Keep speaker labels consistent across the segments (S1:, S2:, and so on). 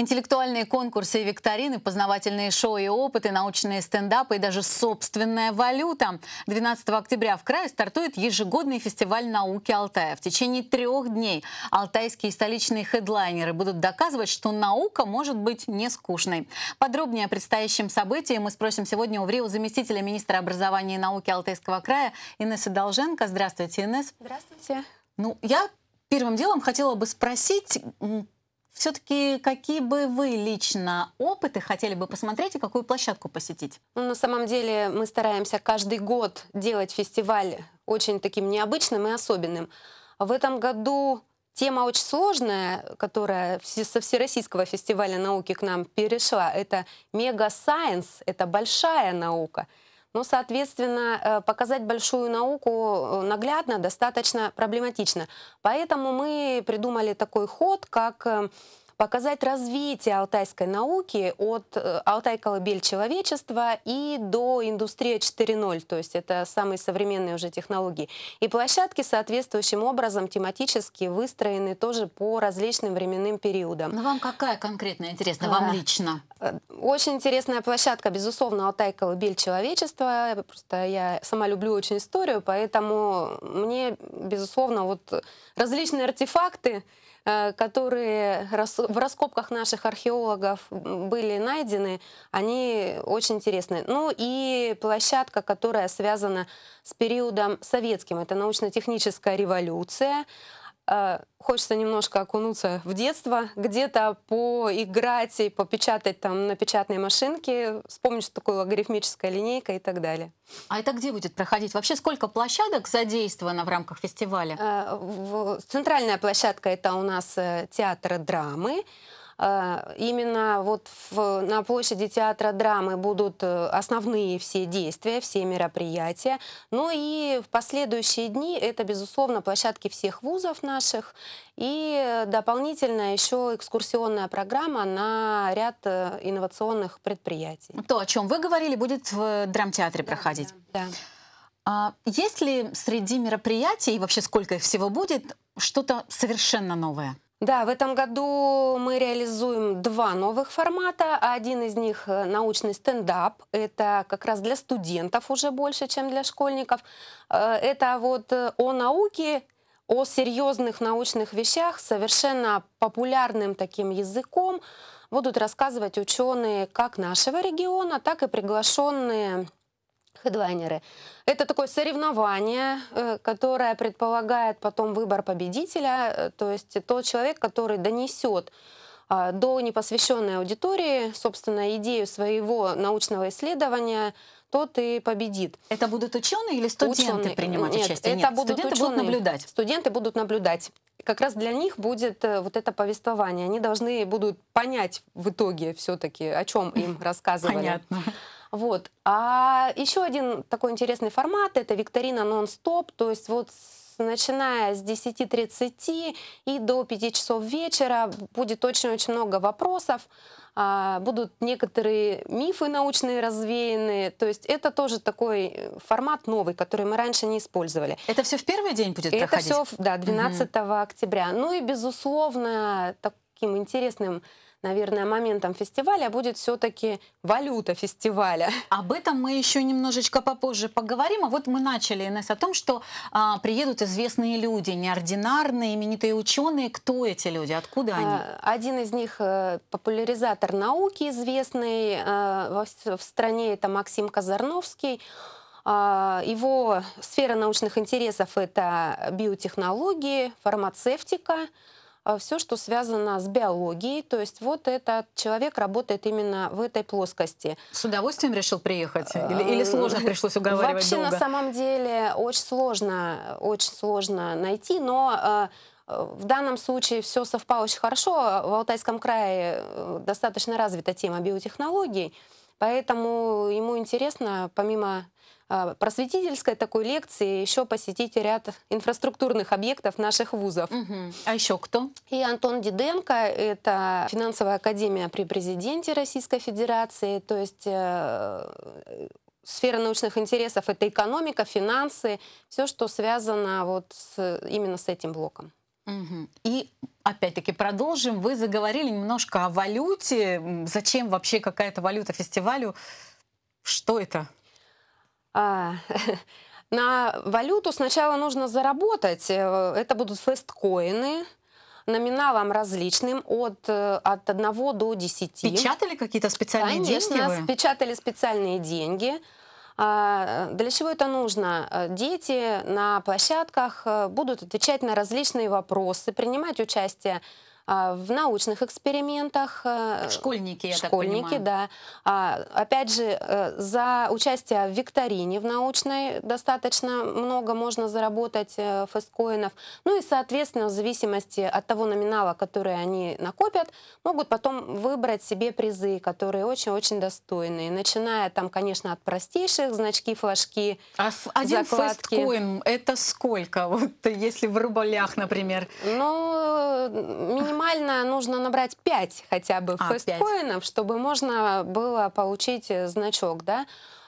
S1: Интеллектуальные конкурсы и викторины, познавательные шоу и опыты, научные стендапы и даже собственная валюта. 12 октября в крае стартует ежегодный фестиваль науки Алтая. В течение трех дней алтайские и столичные хедлайнеры будут доказывать, что наука может быть не скучной. Подробнее о предстоящем событии мы спросим сегодня у ВРИО заместителя министра образования и науки Алтайского края Инессы Долженко. Здравствуйте, Инесс. Здравствуйте. Ну, я первым делом хотела бы спросить, все-таки какие бы вы лично опыты хотели бы посмотреть и какую площадку посетить?
S2: Ну, на самом деле мы стараемся каждый год делать фестиваль очень таким необычным и особенным. В этом году тема очень сложная, которая со Всероссийского фестиваля науки к нам перешла. Это мега-сайенс, это большая наука – но, ну, соответственно, э, показать большую науку э, наглядно достаточно проблематично. Поэтому мы придумали такой ход, как э, показать развитие алтайской науки от э, Алтай-колыбель человечества и до индустрии 4.0, то есть это самые современные уже технологии. И площадки соответствующим образом тематически выстроены тоже по различным временным периодам. Но ну, вам какая конкретно интересна, а, вам
S1: лично? Э,
S2: очень интересная площадка, безусловно, Алтай-колыбель человечества. Просто я сама люблю очень историю, поэтому мне, безусловно, вот различные артефакты, Э, которые в раскопках наших археологов были найдены, они очень интересны. Ну и площадка, которая связана с периодом советским, это научно-техническая революция, Э, хочется немножко окунуться в детство, где-то поиграть и попечатать там на печатной машинке, вспомнить, что такое логарифмическая линейка и так далее. А это где будет проходить? Вообще сколько площадок задействовано в рамках фестиваля? Э, центральная площадка — это у нас э, театр драмы, а, именно вот в, на площади театра драмы будут э, основные все действия, все мероприятия. Но ну и в последующие дни это, безусловно, площадки всех вузов наших и дополнительно еще экскурсионная программа на ряд э, инновационных предприятий.
S1: То, о чем вы говорили, будет в драмтеатре проходить. Да. да. А есть ли среди мероприятий, вообще сколько их всего будет, что-то совершенно новое?
S2: Да, в этом году мы реализуем два новых формата. Один из них э, научный стендап. Это как раз для студентов уже больше, чем для школьников. Э, это вот э, о науке, о серьезных научных вещах, совершенно популярным таким языком будут рассказывать ученые как нашего региона, так и приглашенные Хедлайнеры. Это такое соревнование, э, которое предполагает потом выбор победителя, э, то есть тот человек, который донесет а, до непосвященной аудитории, собственно, идею своего научного исследования, тот и победит. Это будут ученые или студенты ученые. принимать Нет, участие? Нет, это Нет, будут студенты ученые. будут наблюдать. Студенты будут наблюдать. Как раз для них будет э, вот это повествование. Они должны будут понять в итоге все-таки, о чем им рассказывали. Понятно. Вот. А еще один такой интересный формат – это викторина нон-стоп, то есть вот начиная с 10.30 и до 5 часов вечера будет очень-очень много вопросов, а, будут некоторые мифы научные развеяны, то есть это тоже такой формат новый, который мы раньше не использовали. Это все в первый день будет это проходить? Это все, да, 12 угу. октября. Ну и, безусловно, таким интересным наверное, моментом фестиваля будет все-таки валюта фестиваля. Об этом мы еще
S1: немножечко попозже поговорим. А вот мы начали, Инесс, о том, что а, приедут известные люди, неординарные, именитые ученые. Кто эти люди? Откуда они? А,
S2: один из них э, популяризатор науки известный э, в стране, это Максим Казарновский. А, его сфера научных интересов – это биотехнологии, фармацевтика, а, все, что связано с биологией. То есть вот этот человек работает именно в этой плоскости. С удовольствием решил приехать? Или, или а, сложно пришлось уговаривать Вообще, долго? на самом деле, очень сложно, очень сложно найти, но... А, в данном случае все совпало очень хорошо. В Алтайском крае э, достаточно развита тема биотехнологий, поэтому ему интересно, помимо Э, просветительской такой лекции, еще посетить ряд инфраструктурных объектов наших вузов. Угу. А еще кто? И Антон Диденко, это финансовая академия при президенте Российской Федерации, то есть э, сфера научных интересов это экономика, финансы, все, что связано вот с, именно с этим блоком.
S1: Угу. И опять-таки продолжим. Вы заговорили немножко о валюте. Зачем вообще какая-то валюта фестивалю? Что это?
S2: А, на валюту сначала нужно заработать. Э, это будут фесткоины номиналом различным от, э, от 1 до 10. Печатали
S1: какие-то специальные
S2: Конечно, деньги? Конечно, печатали специальные деньги. А, э, для чего это нужно? Дети на площадках будут отвечать на различные вопросы, принимать участие а, в научных экспериментах. Э, Школьники, я Школьники, так понимаю. да. А, опять же, э, за участие в викторине в научной достаточно много можно заработать э, фесткоинов, Ну и, соответственно, в зависимости от того номинала, который они накопят, могут потом выбрать себе призы, которые очень-очень достойные. Начиная там, конечно, от простейших, значки, флажки, а один закладки. фэсткоин
S1: это сколько? Вот если в рублях, например.
S2: Ну, минимум минимально нужно набрать 5 хотя бы а, фесткоинов, чтобы можно было получить э, значок, да.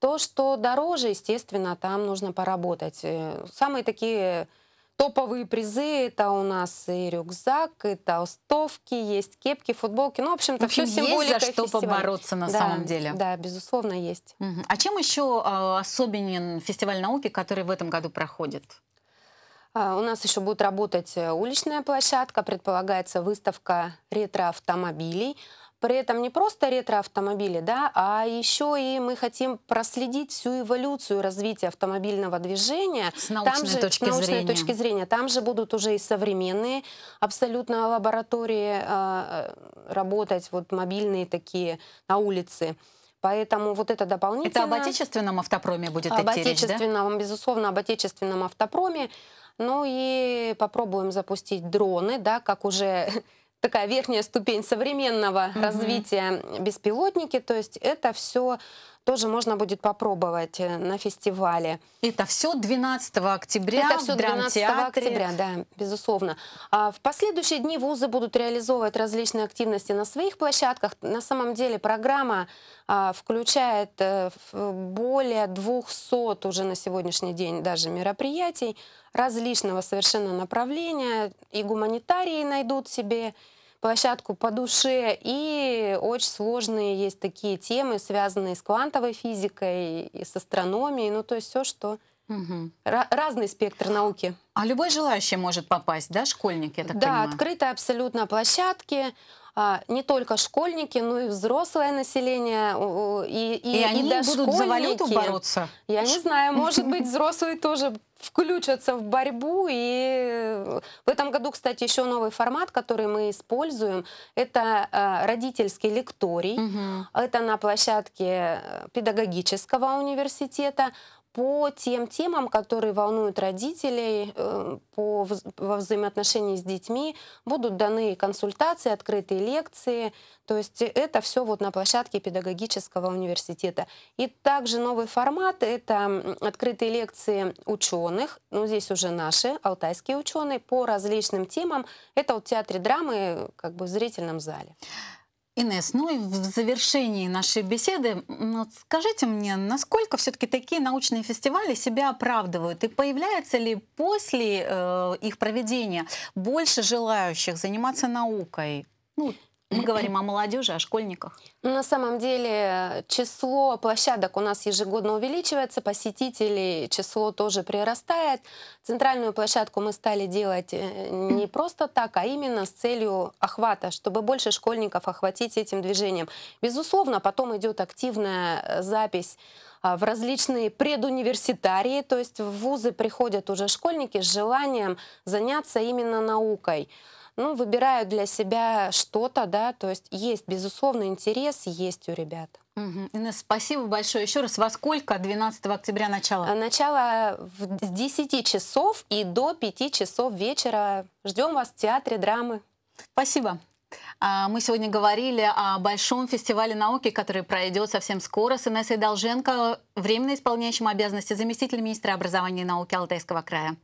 S2: То, что дороже, естественно, там нужно поработать. Э, самые такие топовые призы, это у нас и рюкзак, и толстовки, есть кепки, футболки. Ну, в общем-то, в общем, все символика есть за что фестиваля. побороться на да, самом деле. Да, безусловно, есть. Угу. А чем еще э,
S1: а, особенен фестиваль науки, который в этом году проходит?
S2: А, у нас еще будет работать э, уличная площадка, предполагается выставка ретроавтомобилей. При этом не просто ретроавтомобили, да, а еще и мы хотим проследить всю эволюцию развития автомобильного движения. С научной, там же, точки, с научной зрения. точки зрения. Там же будут уже и современные абсолютно лаборатории э, работать, вот мобильные такие на улице. Поэтому вот это дополнительно... Это об отечественном автопроме будет об идти речь, да? безусловно, об отечественном автопроме. Ну и попробуем запустить дроны, да, как уже такая верхняя ступень современного mm-hmm. развития беспилотники. То есть это все тоже можно будет попробовать э, на фестивале. Это все 12 октября Это все 12 октября, да, безусловно. А в последующие дни вузы будут реализовывать различные активности на своих площадках. На самом деле программа а, включает э, более 200 уже на сегодняшний день даже мероприятий различного совершенно направления. И гуманитарии найдут себе площадку по душе. И очень сложные есть такие темы, связанные с квантовой физикой и с астрономией. Ну, то есть все, что Угу. разный спектр науки. А любой желающий может попасть, да, школьники, я так да, понимаю? Да, открытые абсолютно площадки, а, не только школьники, но и взрослое население, и, и, и, и они будут за валюту бороться? Я не знаю, может быть, взрослые тоже включатся в борьбу. И э, в этом году, кстати, еще новый формат, который мы используем, это а, родительский лекторий. Угу. Это на площадке э, педагогического университета по тем темам, которые волнуют родителей эм, по, во взаимоотношении с детьми. Будут даны консультации, открытые лекции. То есть это все вот на площадке педагогического университета. И также новый формат — это открытые лекции ученых, ну здесь уже наши, алтайские ученые, по различным темам. Это вот в театре драмы, э, как бы в зрительном зале.
S1: Инес, ну и в завершении нашей беседы, вот скажите мне, насколько все-таки такие научные фестивали себя оправдывают и появляется ли после э, их проведения больше желающих заниматься наукой? Ну, мы говорим о молодежи, о школьниках.
S2: Ну, на самом деле число площадок у нас ежегодно увеличивается, посетителей число тоже прирастает. Центральную площадку мы стали делать э, не просто так, а именно с целью охвата, чтобы больше школьников охватить этим движением. Безусловно, потом идет активная э, запись а, в различные предуниверситарии, то есть в вузы приходят уже школьники с желанием заняться именно наукой ну, выбирают для себя что-то, да, то есть есть, безусловно, интерес, есть у ребят.
S1: Угу. Инна, спасибо большое еще раз. Во сколько 12
S2: октября начало? А, начало с 10 часов и до 5 часов вечера. Ждем вас в театре драмы. Спасибо.
S1: А, мы сегодня говорили о большом фестивале науки, который пройдет совсем скоро с Инессой Долженко, временно исполняющим обязанности заместителя министра образования и науки Алтайского края.